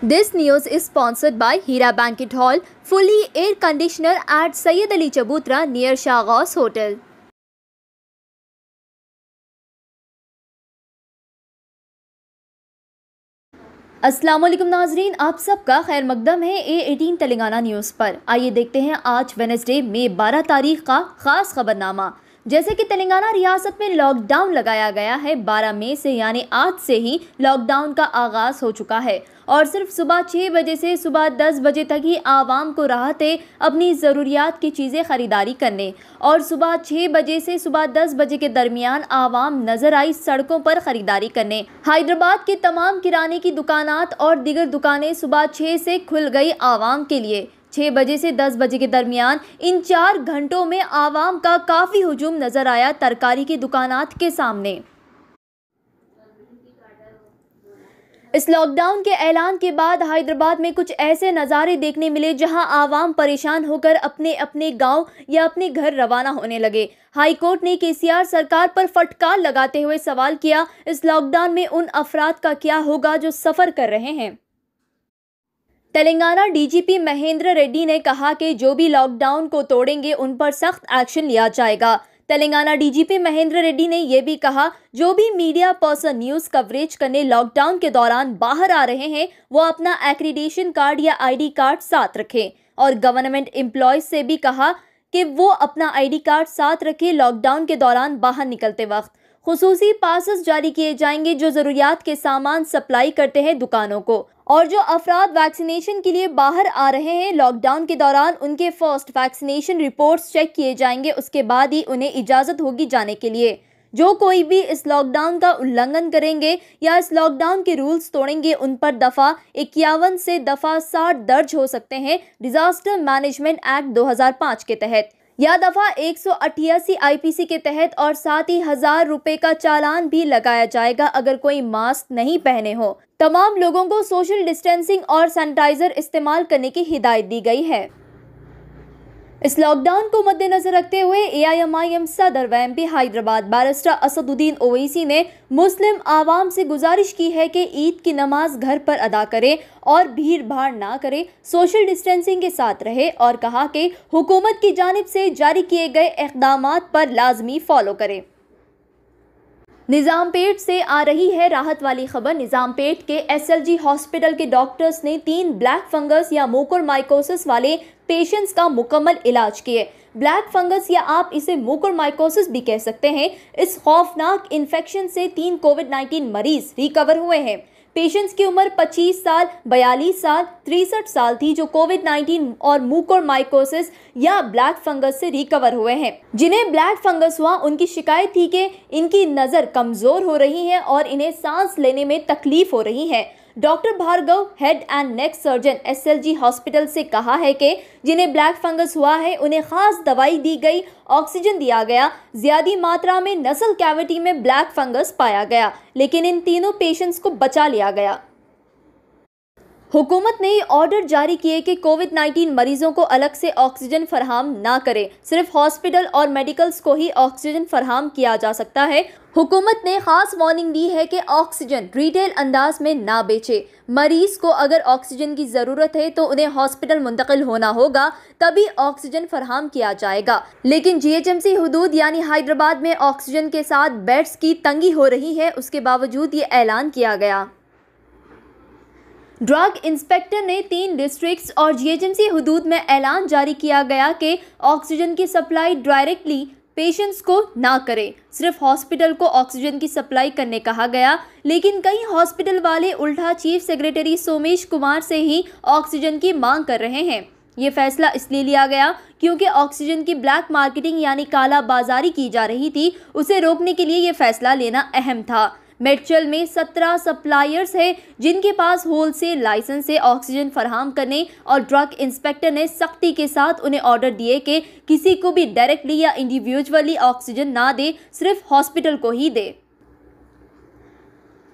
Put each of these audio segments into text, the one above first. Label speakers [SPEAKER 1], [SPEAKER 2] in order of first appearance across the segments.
[SPEAKER 1] This news is sponsored by Hira Banquet Hall, fully air conditioner at Sayyid Ali Chabutra near Shah Hotel. Aslam नाजरीन आप सबका खैर मकदम है ए eighteen Telangana news पर आइए देखते हैं आज वेनसडे मई बारह तारीख का ख़ास खबरनामा जैसे कि तेलंगाना रियासत में लॉकडाउन लगाया गया है 12 मई से यानी आज से ही लॉकडाउन का आगाज़ हो चुका है और सिर्फ सुबह छः बजे से सुबह दस बजे तक ही आवाम को है अपनी ज़रूरियात की चीज़ें ख़रीदारी करने और सुबह छः बजे से सुबह दस बजे के दरमियान आवाम नज़र आई सड़कों पर ख़रीदारी करने हैदराबाद के तमाम किराने की दुकानात और दीगर दुकानें सुबह छः से खुल गई आवाम के लिए छः बजे से दस बजे के दरमियान इन चार घंटों में आवाम का काफ़ी हजूम नज़र आया तरकारी की दुकानात के सामने इस लॉकडाउन के ऐलान के बाद हैदराबाद में कुछ ऐसे नज़ारे देखने मिले जहां आवाम परेशान होकर अपने अपने गांव या अपने घर रवाना होने लगे हाई कोर्ट ने केसीआर सरकार पर फटकार लगाते हुए सवाल किया इस लॉकडाउन में उन अफराद का क्या होगा जो सफ़र कर रहे हैं तेलंगाना डीजीपी महेंद्र रेड्डी ने कहा कि जो भी लॉकडाउन को तोड़ेंगे उन पर सख्त एक्शन लिया जाएगा तेलंगाना डीजीपी महेंद्र रेड्डी ने यह भी कहा जो भी मीडिया पर्सन न्यूज कवरेज करने लॉकडाउन के दौरान बाहर आ रहे हैं वो अपना एक्रीडेशन कार्ड या आईडी कार्ड साथ रखें और गवर्नमेंट एम्प्लॉय से भी कहा कि वो अपना आईडी कार्ड साथ रखें लॉकडाउन के दौरान बाहर निकलते वक्त खसूसी पासिस जारी किए जाएंगे जो ज़रूरियात के सामान सप्लाई करते हैं दुकानों को और जो अफराद वैक्सीनेशन के लिए बाहर आ रहे हैं लॉकडाउन के दौरान उनके फर्स्ट वैक्सीनेशन रिपोर्ट्स चेक किए जाएंगे उसके बाद ही उन्हें इजाज़त होगी जाने के लिए जो कोई भी इस लॉकडाउन का उल्लंघन करेंगे या इस लॉकडाउन के रूल्स तोड़ेंगे उन पर दफ़ा इक्यावन से दफ़ा साठ दर्ज हो सकते हैं डिज़ास्टर मैनेजमेंट एक्ट दो के तहत यह दफा एक सौ आईपीसी के तहत और साथ ही हजार रुपए का चालान भी लगाया जाएगा अगर कोई मास्क नहीं पहने हो तमाम लोगों को सोशल डिस्टेंसिंग और सैनिटाइजर इस्तेमाल करने की हिदायत दी गई है इस लॉकडाउन को मद्देनजर रखते हुए एआईएमआईएम सदर व एम हैदराबाद बैरिस्टर असदुद्दीन ओवैसी ने मुस्लिम आवाम से गुजारिश की है कि ईद की नमाज घर पर अदा करें और भीड़ भाड़ ना करें सोशल डिस्टेंसिंग के साथ रहे और कहा कि हुकूमत की जानब से जारी किए गए इकदाम पर लाजमी फॉलो करें निज़ामपेट से आ रही है राहत वाली खबर निज़ामपेट के एसएलजी हॉस्पिटल के डॉक्टर्स ने तीन ब्लैक फंगस या मोकोर माइकोसिस वाले पेशेंट्स का मुकम्मल इलाज किए ब्लैक फंगस या आप इसे माइकोसिस भी कह सकते हैं इस खौफनाक इन्फेक्शन से तीन कोविड 19 मरीज रिकवर हुए हैं पेशेंट्स की उम्र 25 साल 42 साल तिरसठ साल थी जो कोविड 19 और माइकोसिस या ब्लैक फंगस से रिकवर हुए हैं जिन्हें ब्लैक फंगस हुआ उनकी शिकायत थी कि इनकी नज़र कमज़ोर हो रही है और इन्हें सांस लेने में तकलीफ हो रही है doctor Bhargav head and neck surgeon SLG hospital से कहा है कि जिन्हें ब्लैक फंगस हुआ है उन्हें खास दवाई दी गई ऑक्सीजन दिया गया ज्यादा मात्रा में नसल कैविटी में ब्लैक फंगस पाया गया लेकिन इन तीनों पेशेंट्स को बचा लिया गया हुकूमत ने ऑर्डर जारी किए कि कोविड 19 मरीजों को अलग से ऑक्सीजन फरहम ना करे सिर्फ हॉस्पिटल और मेडिकल्स को ही ऑक्सीजन फरहम किया जा सकता है हुकूमत ने खास वार्निंग दी है कि ऑक्सीजन रिटेल अंदाज में ना बेचे मरीज को अगर ऑक्सीजन की ज़रूरत है तो उन्हें हॉस्पिटल मुंतकिल होना होगा तभी ऑक्सीजन फरहम किया जाएगा लेकिन जीएचएमसी हदूद यानी हैदराबाद में ऑक्सीजन के साथ बेड्स की तंगी हो रही है उसके बावजूद ये ऐलान किया गया ड्रग इंस्पेक्टर ने तीन डिस्ट्रिक्ट्स और जीएचएमसी हदूद में ऐलान जारी किया गया कि ऑक्सीजन की सप्लाई डायरेक्टली पेशेंट्स को ना करें सिर्फ हॉस्पिटल को ऑक्सीजन की सप्लाई करने कहा गया लेकिन कई हॉस्पिटल वाले उल्टा चीफ सेक्रेटरी सोमेश कुमार से ही ऑक्सीजन की मांग कर रहे हैं ये फैसला इसलिए लिया गया क्योंकि ऑक्सीजन की ब्लैक मार्केटिंग यानी काला बाजारी की जा रही थी उसे रोकने के लिए ये फैसला लेना अहम था मेडचल में सत्रह सप्लायर्स हैं जिनके पास होलसेल लाइसेंस से ऑक्सीजन फराहम करने और ड्रग इंस्पेक्टर ने सख्ती के साथ उन्हें ऑर्डर दिए कि किसी को भी डायरेक्टली या इंडिविजुअली ऑक्सीजन ना दे सिर्फ हॉस्पिटल को ही दे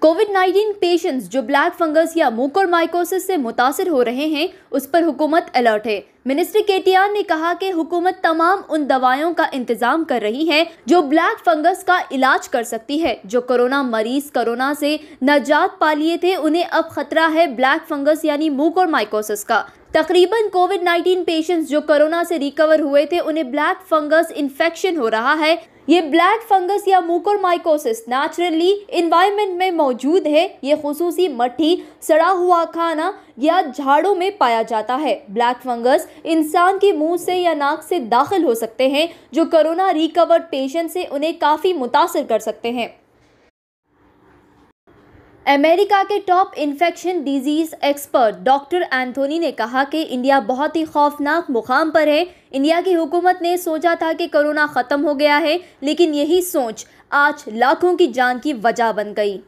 [SPEAKER 1] कोविड 19 पेशेंट्स जो ब्लैक फंगस या माइकोसिस से मुतासर हो रहे हैं उस पर हुकूमत अलर्ट है मिनिस्टर केटीआर ने कहा कि हुकूमत तमाम उन दवाओं का इंतजाम कर रही है जो ब्लैक फंगस का इलाज कर सकती है जो कोरोना मरीज कोरोना से नजात पा लिए थे उन्हें अब खतरा है ब्लैक फंगस यानी माइकोसिस का तकरीबन कोविड 19 पेशेंट्स जो कोरोना से रिकवर हुए थे उन्हें ब्लैक फंगस इन्फेक्शन हो रहा है ये ब्लैक फंगस या माइकोसिस नेचुरली इन्वायरमेंट में मौजूद है ये खसूसी मट्टी सड़ा हुआ खाना या झाड़ों में पाया जाता है ब्लैक फंगस इंसान के मुंह से या नाक से दाखिल हो सकते हैं जो कोरोना रिकवर्ड पेशेंट से उन्हें काफ़ी मुतासर कर सकते हैं अमेरिका के top infection disease expert doctor Anthony ने कहा कि इंडिया बहुत ही खौफनाक मुकाम पर है इंडिया की हुकूमत ने सोचा था कि कोरोना ख़त्म हो गया है लेकिन यही सोच आज लाखों की जान की वजह बन गई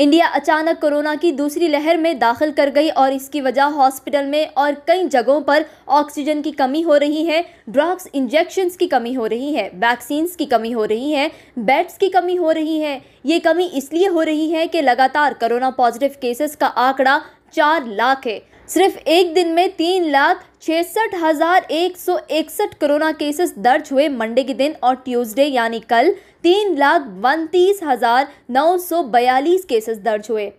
[SPEAKER 1] इंडिया अचानक कोरोना की दूसरी लहर में दाखिल कर गई और इसकी वजह हॉस्पिटल में और कई जगहों पर ऑक्सीजन की कमी हो रही है ड्रग्स इंजेक्शन्स की कमी हो रही है वैक्सीन्स की कमी हो रही है बेड्स की कमी हो रही है ये कमी इसलिए हो रही है कि लगातार कोरोना पॉजिटिव केसेस का आंकड़ा चार लाख है सिर्फ एक दिन में तीन लाख छियासठ हजार एक सौ इकसठ कोरोना केसेस दर्ज हुए मंडे के दिन और ट्यूसडे यानी कल तीन लाख उनतीस हजार नौ सौ बयालीस केसेस दर्ज हुए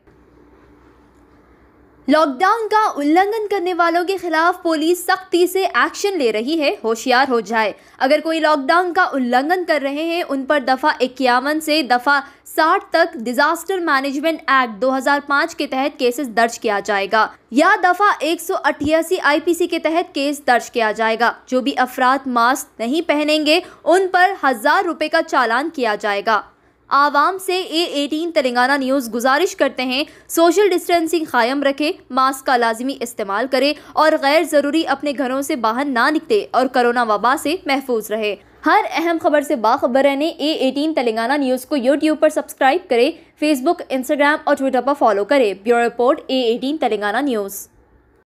[SPEAKER 1] लॉकडाउन का उल्लंघन करने वालों के खिलाफ पुलिस सख्ती से एक्शन ले रही है होशियार हो जाए अगर कोई लॉकडाउन का उल्लंघन कर रहे हैं उन पर दफ़ा इक्यावन से दफ़ा साठ तक डिजास्टर मैनेजमेंट एक्ट 2005 के तहत केसेस दर्ज किया जाएगा या दफ़ा एक सौ आईपीसी के तहत केस दर्ज किया जाएगा जो भी अफराद मास्क नहीं पहनेंगे उन पर हजार रूपए का चालान किया जाएगा आवाम से ए एटीन तेलंगाना न्यूज़ गुजारिश करते हैं सोशल डिस्टेंसिंग कायम रखें मास्क का लाजमी इस्तेमाल करें और गैर ज़रूरी अपने घरों से बाहर ना निकले और करोना वबा से महफूज रहे हर अहम खबर से बाखबर रहने ए एटीन तेलंगाना न्यूज़ को यूट्यूब पर सब्सक्राइब करें फेसबुक इंस्टाग्राम और ट्विटर पर फॉलो करें bureau report A eighteen Telangana news